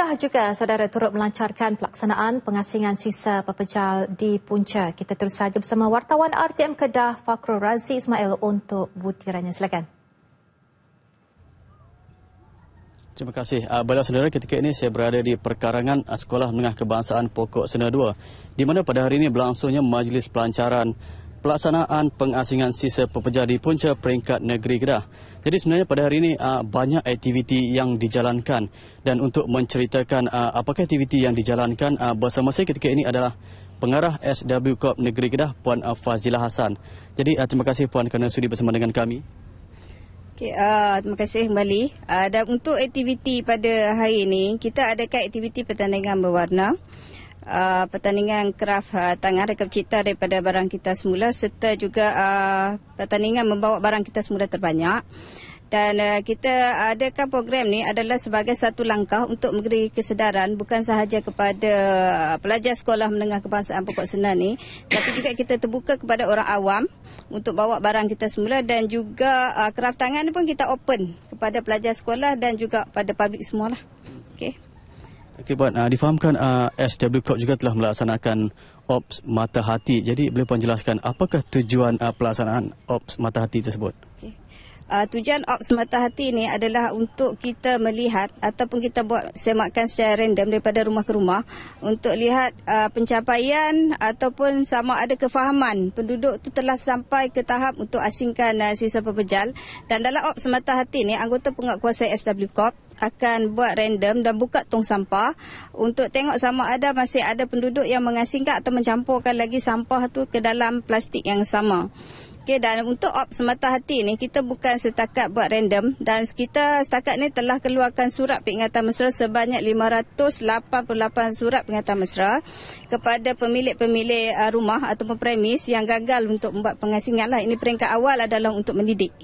Ya juga saudara turut melancarkan pelaksanaan pengasingan sisa pepejal di Punca. Kita terus saja bersama wartawan RTM Kedah Fakro Razi Ismail untuk butirannya. Silakan. Terima kasih. Ah, Bila saudara ketika ini saya berada di perkarangan ah, Sekolah Menengah Kebangsaan Pokok Sena 2 di mana pada hari ini berlangsungnya majlis pelancaran pelaksanaan pengasingan sisa pepeja di punca peringkat negeri Kedah. Jadi sebenarnya pada hari ini ah, banyak aktiviti yang dijalankan dan untuk menceritakan ah, apakah aktiviti yang dijalankan ah, bersama saya ketika ini adalah pengarah SW Corp Negeri Kedah Puan Fazilah Hasan. Jadi terima kasih Puan kerana sudi bersama dengan kami. Okay, uh, terima kasih kembali. Uh, dan untuk aktiviti pada hari ini, kita adakan aktiviti pertandingan berwarna. Uh, pertandingan kraf uh, tangan rekap cipta daripada barang kita semula serta juga uh, pertandingan membawa barang kita semula terbanyak dan uh, kita adakan program ni adalah sebagai satu langkah untuk memberi kesedaran bukan sahaja kepada uh, pelajar sekolah menengah kebangsaan pokok senar ni tapi juga kita terbuka kepada orang awam untuk bawa barang kita semula dan juga uh, kraf tangan ni pun kita open kepada pelajar sekolah dan juga pada publik semualah okay? Okey Puan, uh, difahamkan uh, ah, SW Corp juga telah melaksanakan Ops Mata Hati. Jadi boleh Puan jelaskan apakah tujuan uh, pelaksanaan Ops Mata Hati tersebut? Uh, tujuan Ops Mata Hati ini adalah untuk kita melihat ataupun kita buat semakan secara random daripada rumah ke rumah untuk lihat uh, pencapaian ataupun sama ada kefahaman penduduk itu telah sampai ke tahap untuk asingkan uh, sisa pepejal dan dalam Ops Mata Hati ini anggota penguatkuasa SW Corp akan buat random dan buka tong sampah untuk tengok sama ada masih ada penduduk yang mengasingkan atau mencampurkan lagi sampah tu ke dalam plastik yang sama. Okay, dan untuk op semata hati ni kita bukan setakat buat random dan kita setakat ni telah keluarkan surat peringatan mesra sebanyak 588 surat peringatan mesra kepada pemilik-pemilik uh, rumah ataupun premis yang gagal untuk membuat pengasingan lah. Ini peringkat awal adalah untuk mendidik.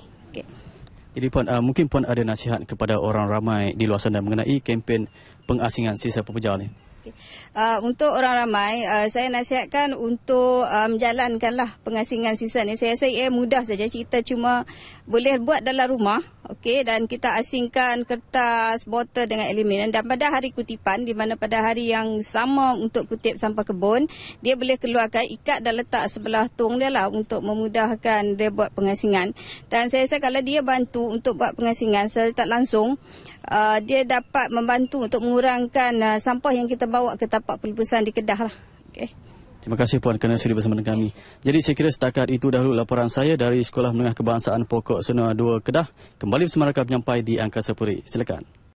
Jadi puan uh, mungkin puan ada nasihat kepada orang ramai di luar sana mengenai kempen pengasingan sisa pepejal ini. Okay. Uh, untuk orang ramai, uh, saya nasihatkan untuk uh, um, menjalankanlah pengasingan sisa ni. Saya rasa ia mudah saja. Kita cuma boleh buat dalam rumah. okay? dan kita asingkan kertas, botol dengan aluminium. Dan pada hari kutipan, di mana pada hari yang sama untuk kutip sampah kebun, dia boleh keluarkan ikat dan letak sebelah tong dia lah untuk memudahkan dia buat pengasingan. Dan saya rasa kalau dia bantu untuk buat pengasingan, saya tak langsung, uh, dia dapat membantu untuk mengurangkan uh, sampah yang kita bawa bawa ke tapak pelupusan di Kedah lah. Okay. Terima kasih Puan kerana sudah bersama dengan kami. Jadi saya kira setakat itu dahulu laporan saya dari Sekolah Menengah Kebangsaan Pokok Senua 2 Kedah. Kembali bersama rakam penyampai di Angkasa Puri. Silakan.